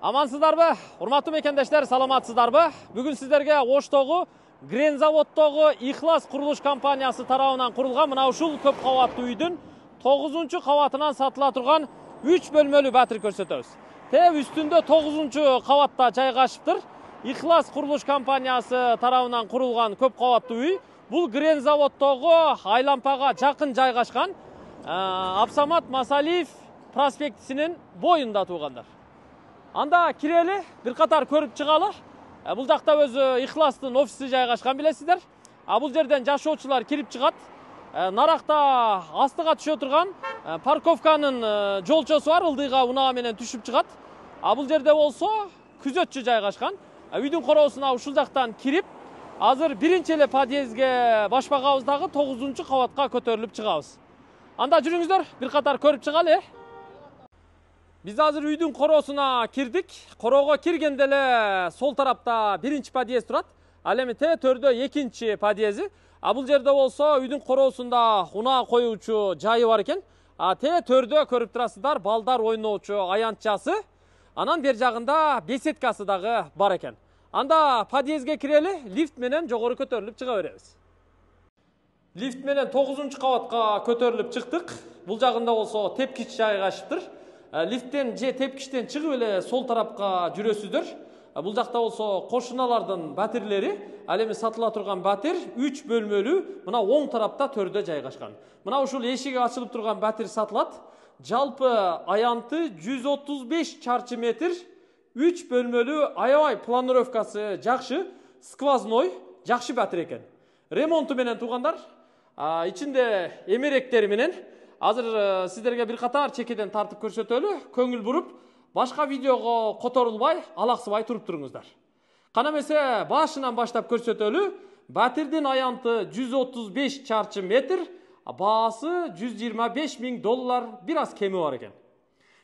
амансыздарбы урматтуу мекендештер саламатсыздарбы бүгүн сиздерге оштогу грен заводтогу ихлас курулуш компаниясы тарабынан курулган мына ушул көп кабаттуу үйдүн тогузунчу кабатынан сатыла турган үч бөлмөлүү батир көрсөтөбүз тээ 9- тогузунчу кабатта жайгашыптыр ихлас курулуш компаниясы тарабынан курулган көп кабаттуу үй бул грен заводтогу айлампага жакын жайгашкан ә, абсамат масалиев проспектисинин боюнда туугандар анда кирели бир катар көрүп чыгалы ә, бул жакта өзү ихластын офиси жайгашкан билесиздер а бул жерден жашоочулар кирип чыгат ә, наракта астыга түшө турган ә, парковканын жолчосу бар ылдыйга унаа менен түшүп чыгат а бул жерде болсо күзөтчү жайгашкан үйдүн короосуна ушул жактан кирип азыр биринчи эле подъездге 9 дагы тогузунчу кабатка көтөрүлүп чыгабыз анда жүрүңүздөр бир катар көрүп чыгалы э Біз азыр үйдің қоросына кердік Қороға кергенделі сол тарапта биринчи подъезд турат. Ал эми төрді төрдө дө экинчи подъезди. А бул жерде болсо үйдүн короосунда унаа коюучу жайы бар екен, А төрді төрдө тұрасыдар көрүп турасыздар, балдар ойноочу аянтчасы. Анан бер жағында беседкасы дағы бар екен. Анда подъездге кірелі, лифт менен жогору көтөрүлүп чыга беребиз. Лифт менен 9-кабатка көтөрүлүп чыктык. Бул жагында болсо тепкич шыптыр. Э, лифттен же тепкіштен чыгып эле сол тарапқа жүрөсүздөр э, бул жакта болсо кошуналардын батирлери ал эми сатыла турган батир үч бөлмөлүү мына оң тарапта төрдө жайгашкан мына ушул эшиги ачылып турган батир сатылат жалпы аянты жүз отуз беш чарчы метр үч бөлмөлүү аябай планировкасы жакшы сквозной жакшы батир экен ремонту менен туугандар ичинде эмеректери менен азыр э, сіздерге бір қатар чекеден тартып көрсөтөлү көңүл буруп башка видеого которулбай алаксыбай туруп туруңуздар кана эмесе башынан баштап көрсөтөлү батирдин аянты 135 чарчы метр баасы 125 миң доллар бир аз кеми бар экен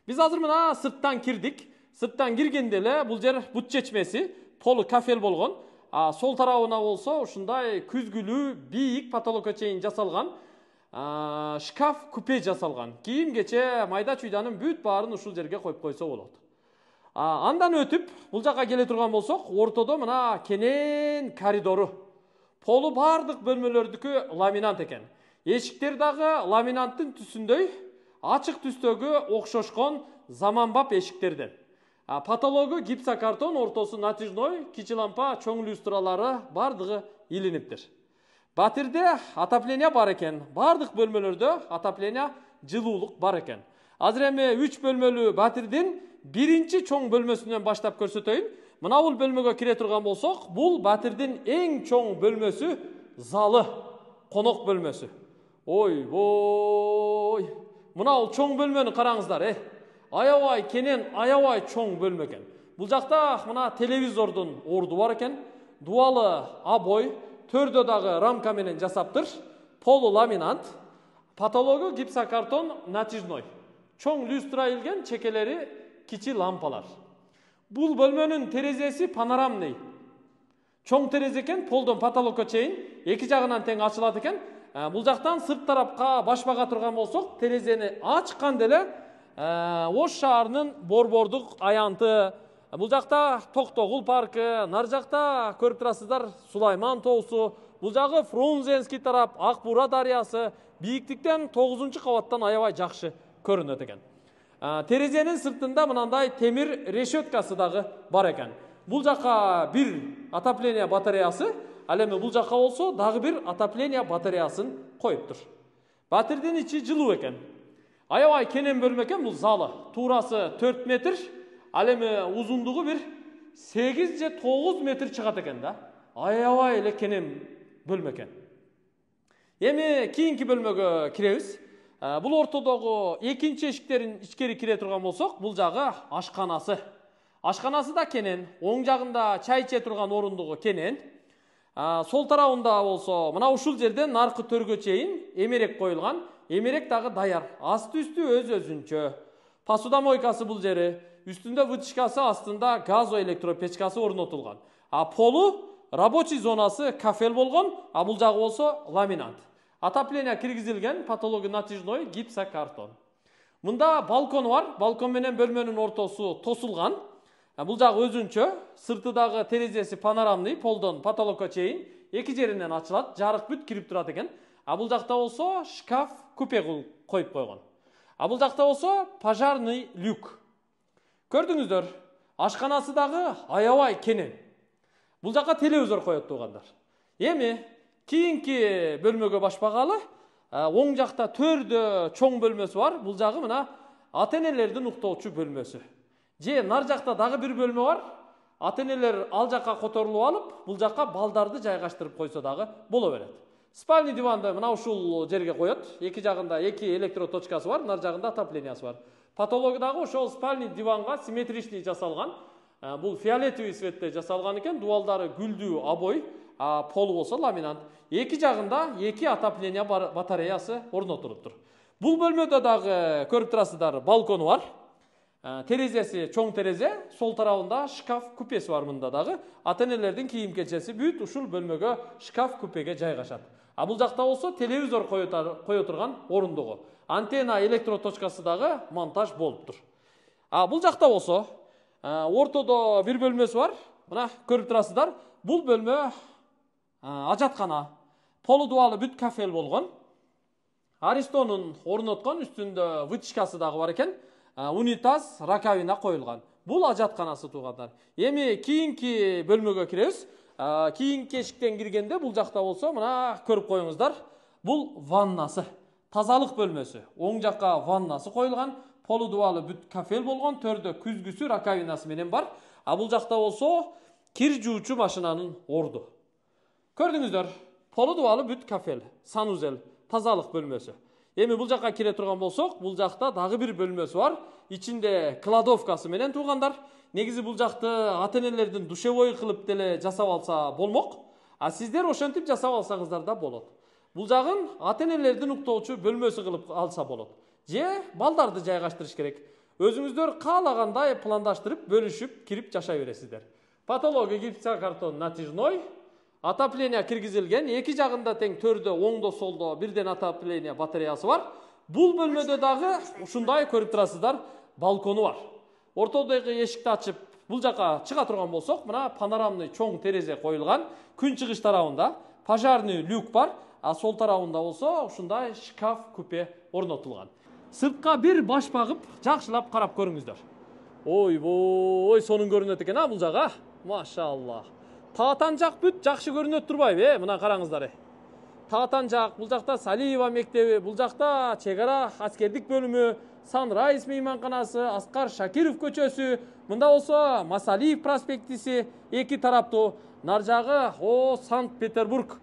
биз азыр мына сырттан кирдик сырттан киргенде эле бул жер бут чечмеси полу кафел болгон сол тарабына болсо ушундай күзгүлүү бийик потолокко чейин жасалган ә, шкаф купе жасалған киім кече майда чуйданын бүт барын ушул жерге қойса болады болот андан өтіп, бул жаққа келе тұрған болсақ, ортада мына кенен коридору полу бардық бөлмелердікі ламинант екен. эшиктер дағы ламинанттын түсіндей ашық түстегі оқшошқон заманбап эшиктерден потологу гипсокартон ортосы натяжной кичи лампа чоң люстралары бардығы илиниптир батирде отопление бар екен бардық бөлмөлөрдө отопление жылуулук бар экен азыр эми үч бөлмөлүү батирдин биринчи чоң бөлмөсүнөн баштап көрсөтөйүн мына бул бөлмөгө кире турган болсок бул батирдин эң чоң бөлмөсү залы конок бөлмөсү ойбой мынабул чоң бөлмөнү караңыздар э аябай кенен аябай чоң бөлмө экен бул жакта мына телевизордун орду бар экен дуалы абой, төрдө дагы рамка менен жасаптыр полуламинант потологу гипсокартон натяжной чоң люстра илген чекелери кичи лампалар бул бөлмөнүн терезеси панорамный чоң терезе экен полдон потолокко чейин эки жагынан тең ачылат экен э, бул жактан сырт тарапка бага турган болсок терезени ачканда эле э, ош шаарынын борбордук аянты бұл жақта Тоқтоғыл паркі нар жақта көріп тұрасыздар сулайман тоғысы бұл жағы фрунзенский тарап ақбура дариясы бейіктіктен 9 қабаттан аябай жақсы көрінеді екен ә, терезенің сыртында мынандай темір решеткасы дағы бар екен бұл жаққа бір отопление батареясы әлемі бұл жаққа болсо дағы бир отопление батареясын тұр. батирдин ичи жылу екен. аябай кенен бөлмө экен залы Турасы 4 метр ал эми узундугу бир сегиз же тогуз метр чыгат экен да аябай эле кенем бөлмө экен эми кийинки бөлмөгө киребиз бул ортодогу экинчи эшиктерин ичкери кире турган болсок бул жагы ашканасы ашканасы да кенен оң жагында чай иче турган орундугу кенен сол тарабында болсо мына ушул жерден наркы төргө чейин эмерек коюлган эмерек дагы даяр асты үстү өз өзүнчө посудомойкасы бул жери üstünde vıçkası aslında gazo elektropechkасы орнотулган а полу рабочий зонасы кафел болгон а бул жагы болсо ламинат отопление киргизилген патология натяжной гипсокартон мында балкон бар балкон менен бөлмөнүн ортосу тосулган бул жагы өзүнчө дагы терезеси панорамный полдон потолокко чейин эки жеринен ачылат жарык бүт кирип турат экен а бул жакта болсо шкаф купе коюп койгон а бул жакта болсо пожарный люк көрдіңіздер дагы аябай кенен бұл жаққа телевизор қойады тұғандар. эми кийинки бөлмөгө башпагалы оң жақта төрдө чоң бөлмөсү бар бұл жағы мына ата энелердин уктоочу бөлмөсү же нар жакта дагы бир бөлмө бар ата энелер ал жаққа которулуп алып бул жаққа балдарды жайгаштырып койсо дагы боло берет спальный диванды мына ушул жерге коет эки жагында эки точкасы бар нар жагында отоплениясы бар патологиядағы ошол спальный диванға симметричный жасалған. Ә, бұл фиолетовый цветте жасалган экен дуалдары гүлдүү обой полу болсо ламинант Екі жағында екі отопление батареясы орнотулуптур бул бөлмөдө дагы көрүп турасыздар балкону бар ә, терезеси чоң терезе сол тарабында шкаф купеси бар мында дагы Атанелердің энелердин кийим кечеси бүт ушул бөлмөгө шкаф купеге жайгашат а бул жакта болсо телевизор кое турган орундугу антенна электроточкасы дагы монтаж болып тұр а бұл жақта болсо э, ортодо бир бөлмөсү бар мына көрүп турасыздар бул бөлмө э, ажатқана, ажаткана полу бүт кафел болгон аристонун орноткон үстүндө вытяжкасы дагы бар экен э, унитаз раковина коюлган бул ажатканасы туугандар эми кийинки бөлмөгө киребиз кийинки эшиктен киргенде бул жакта болсо мына көрүп коюңуздар бул ваннасы тазалық бөлмесі оң жаққа ваннасы қойылған полудуалы бүт кафел болған төрдө күзгісі раковинасы менен бар а бул жақта болсо кир жуучу машинанын орду көрдүңүздөр полудуалы бүт кафел санузел тазалык бөлмөсү эми бул жака кире турган болсок бул жакта дагы бир бөлмөсү бар ичинде кладовкасы менен туугандар негизи бул жакты ата энелердин душевой кылып деле жасап алса болмок а сиздер ошентип жасап алсаңыздар да болот Бұл жағын ата энелерди уктоочу бөлмөсү кылып алса болот же балдарды жайгаштырыш керек өзүңүздөр каалагандай пландаштырып бөлүшүп кирип жашай бересиздер патология картон натяжной отопление киргизилген эки жагында тең төрдө оңдо солдо бирден отопление батареясы бар бул бөлмөдө дагы ушундай көрүп турасыздар балкону бар ортодогу эшикти ачып бул жака чыга турган болсок мына панорамный чоң терезе коюлган күн чыгыш тарабында пожарный люк бар ал сол тарабында болсо ушундай шкаф купе орнотулган сыртка бир баш багып жакшылап карап көрүңүздөр ойбой сонун көрүнөт экен а бул жак а машалла таатан жак бүт жакшы көрүнөт турбайбы э мына караңыздар э таатан жак бул жакта салиева мектеби бул жакта чек ара аскердик бөлүмү санрайз мейманканасы аскар шакиров көчөсү мында болсо масалиев проспектиси эки тараптуу наржағы о санкт петербург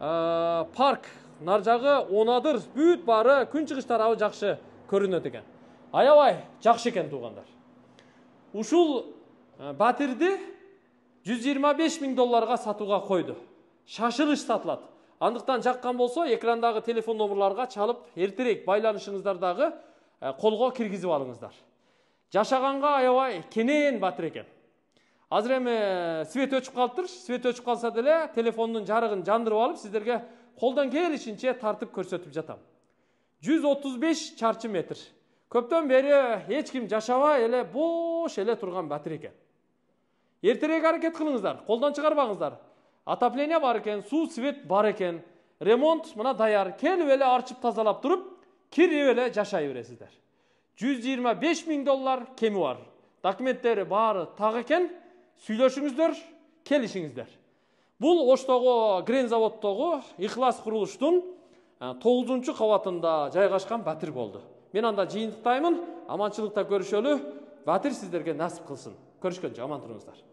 э, парк наржағы онадыр бүт бары күнчыгыш тарабы жақшы көрүнөт экен аябай жакшы екен туугандар ушул э, батирди жүз жыйырма беш миң долларга сатууга койду шашырыш сатылат андыктан жаққан болсо экрандагы телефон номерларға чалып ертерек байланышыңыздар дагы колго э, киргизип алыңыздар Жашағанға аябай кенен батыр екен азыр эми свет өчүп калыптыр свет өчүп калса деле телефондун жарыгын жандырып алып сиздерге колдон келишинче тартып көрсөтүп жатам жүз отуз беш чарчы метр көптөн бери эч ким жашабай эле бош эле турган батир экен эртерээк аракет кылыңыздар колдон чыгарбаңыздар отопление бар экен суу свет бар экен ремонт мына даяр келип эле арчып тазалап туруп кирип эле жашай бересиздер жүз жыйырма беш миң доллар кеми бар документтери баары так экен сүйлөшүңүздөр келишиңиздер бул оштогу грен заводтогу ихлас курулуштун тогузунчу кабатында жайгашкан батир болду мен анда жыйынтыктаймын аманчылыкта көрүшөлү батир сиздерге насип кылсын көрүшкөнчө аман туруңуздар